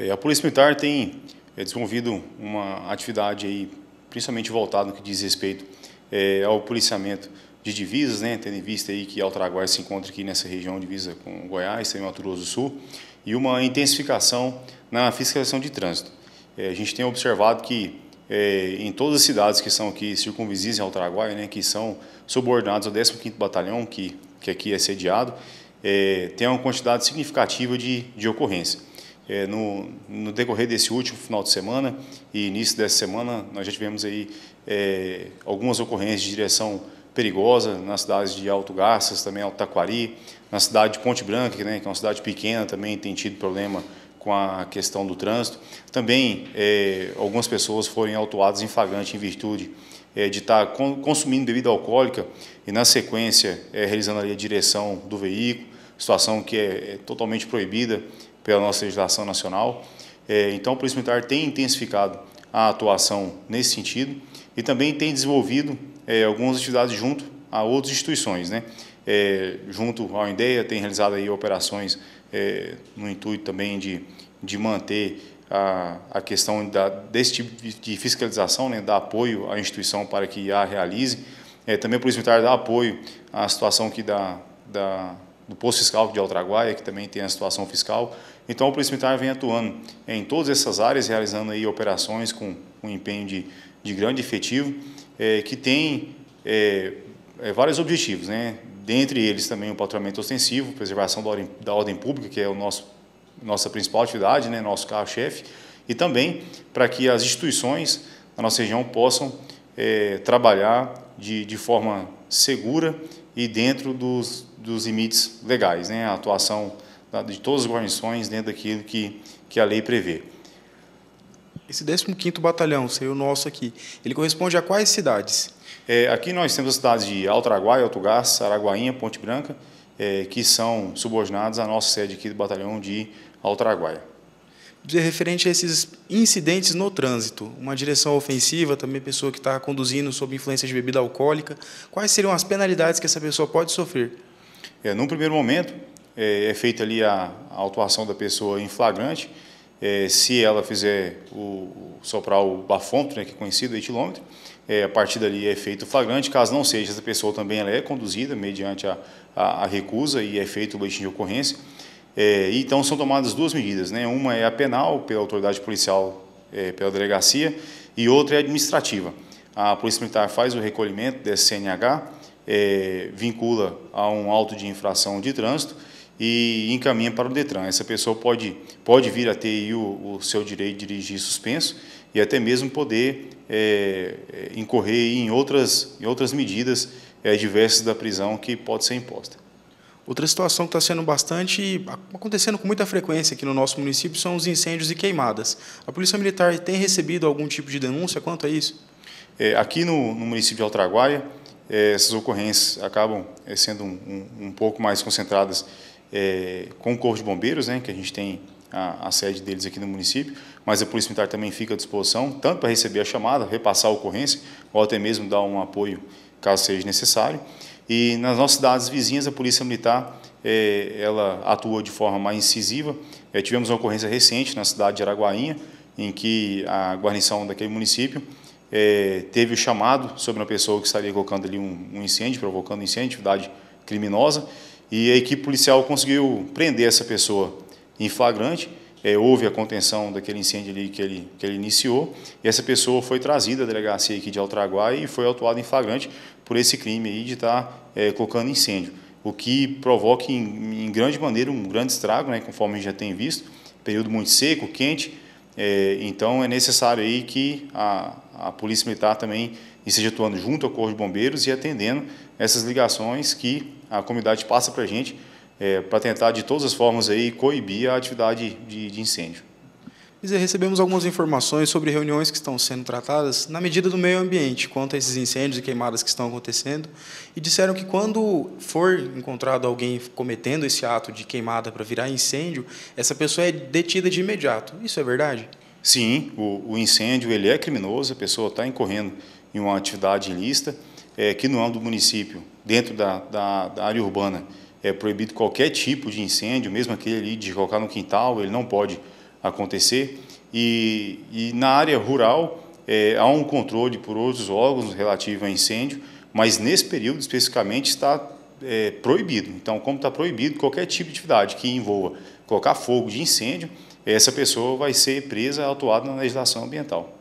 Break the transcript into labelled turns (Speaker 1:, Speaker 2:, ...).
Speaker 1: É, a Polícia Militar tem é, desenvolvido uma atividade aí, principalmente voltada no que diz respeito é, ao policiamento de divisas, né, tendo em vista aí que Altraguai se encontra aqui nessa região divisa com Goiás, também Mato Grosso do Sul, e uma intensificação na fiscalização de trânsito. a gente tem observado que é, em todas as cidades que são aqui circunvizinhas ao Paraguai, né, que são subordinados ao 15º Batalhão, que, que aqui é sediado, é, tem uma quantidade significativa de, de ocorrência. É, no, no, decorrer desse último final de semana e início dessa semana, nós já tivemos aí é, algumas ocorrências de direção perigosa nas cidades de Alto Garças, também Alto Taquari, na cidade de Ponte Branca, né, que é uma cidade pequena, também tem tido problema com a questão do trânsito. Também é, algumas pessoas foram autuadas em flagrante em virtude é, de estar consumindo bebida alcoólica e, na sequência, é, realizando ali a direção do veículo, situação que é, é totalmente proibida pela nossa legislação nacional. É, então, a Polícia Militar tem intensificado a atuação nesse sentido e também tem desenvolvido é, algumas atividades junto a outras instituições. Né? É, junto ao INDEA, tem realizado aí operações no intuito também de, de manter a, a questão da, desse tipo de fiscalização, né, dar apoio à instituição para que a realize. É, também a Polícia Militar dá apoio à situação que da, da, do posto fiscal de Altraguaia, que também tem a situação fiscal, então o Polícia Militar vem atuando em todas essas áreas, realizando aí operações com um empenho de, de grande efetivo, é, que tem é, é, vários objetivos, né? dentre eles também o patrulhamento ostensivo, preservação da ordem, da ordem pública, que é nosso nossa principal atividade, né? nosso carro-chefe, e também para que as instituições da nossa região possam trabalhar de, de forma segura e dentro dos, dos limites legais. Né? A atuação Tá, de todas as guarnições dentro daquilo que, que a lei prevê.
Speaker 2: Esse 15º Batalhão, seria o nosso aqui, ele corresponde
Speaker 1: a quais cidades? É, aqui nós temos as cidades de Alto Araguaia, Alto Gás, Araguainha, Ponte Branca, é, que são subordinadas à nossa sede aqui do Batalhão de Alto Araguaia.
Speaker 2: referente a esses incidentes no trânsito, uma direção ofensiva, também pessoa que está conduzindo sob influência de bebida alcoólica, quais seriam as penalidades que essa pessoa pode sofrer?
Speaker 1: É, num primeiro momento, é, é feita ali a, a, autuação da pessoa em flagrante, é, se ela fizer o, soprar o bafômetro, né, que é conhecido, o etilômetro, é, a partir dali é feito o flagrante, caso não seja, essa pessoa também ela é conduzida mediante a, a, a recusa e é feito o boletim de ocorrência. É, então são tomadas duas medidas, né? uma é a penal pela autoridade policial, é, pela delegacia, e outra é a administrativa. A Polícia Militar faz o recolhimento desse CNH, é, vincula a um auto de infração de trânsito e encaminha para o Detran. Essa pessoa pode, pode vir a ter o, o seu direito de dirigir suspenso e até mesmo poder é, é, incorrer em outras, em outras medidas é, diversas da prisão que pode ser imposta.
Speaker 2: Outra situação que está sendo bastante acontecendo com muita frequência aqui no nosso município são os incêndios e queimadas. A Polícia Militar tem recebido algum tipo de denúncia quanto a isso? É,
Speaker 1: aqui no, no, município de Altraguaia, é, essas ocorrências acabam é, sendo um, um, um pouco mais concentradas é, com o Corpo de Bombeiros, né, que a gente tem a, a, sede deles aqui no município, mas a Polícia Militar também fica à disposição, tanto para receber a chamada, repassar a ocorrência, ou até mesmo dar um apoio caso seja necessário. E nas nossas cidades vizinhas, a Polícia Militar é, ela atua de forma mais incisiva. É, tivemos uma ocorrência recente na cidade de Araguainha, em que a guarnição daquele município é, teve o chamado sobre uma pessoa que estaria colocando ali um, um incêndio, provocando incêndio, atividade criminosa. E a equipe policial conseguiu prender essa pessoa em flagrante. É, houve a contenção daquele incêndio ali que ele, que ele iniciou, e essa pessoa foi trazida à delegacia aqui de Altraguai e foi autuada em flagrante por esse crime aí de estar tá, é, colocando incêndio, o que provoca em, em, grande maneira um grande estrago, né, conforme a gente já tem visto, período muito seco, quente, é, então é necessário aí que a, a Polícia Militar também esteja atuando junto ao Corpo de Bombeiros e atendendo essas ligações que a comunidade passa para a gente é, para tentar, de todas as formas, aí, coibir a atividade de, de incêndio.
Speaker 2: Dizer, recebemos algumas informações sobre reuniões que estão sendo tratadas na medida do meio ambiente, quanto a esses incêndios e queimadas que estão acontecendo, e disseram que quando for encontrado alguém cometendo esse ato de queimada para virar incêndio, essa pessoa é detida de imediato. Isso é verdade? Sim, o, o incêndio ele é criminoso, a pessoa está incorrendo
Speaker 1: em uma atividade ilícita, é, que não é do município, dentro da, da, da, área urbana, é proibido qualquer tipo de incêndio, mesmo aquele ali de colocar no quintal, ele não pode acontecer. E, e na área rural, é, há um controle por outros órgãos relativo a incêndio, mas nesse período especificamente está é, proibido. Então, como está proibido qualquer tipo de atividade que envolva colocar fogo de incêndio, essa pessoa vai ser presa, autuada na legislação ambiental.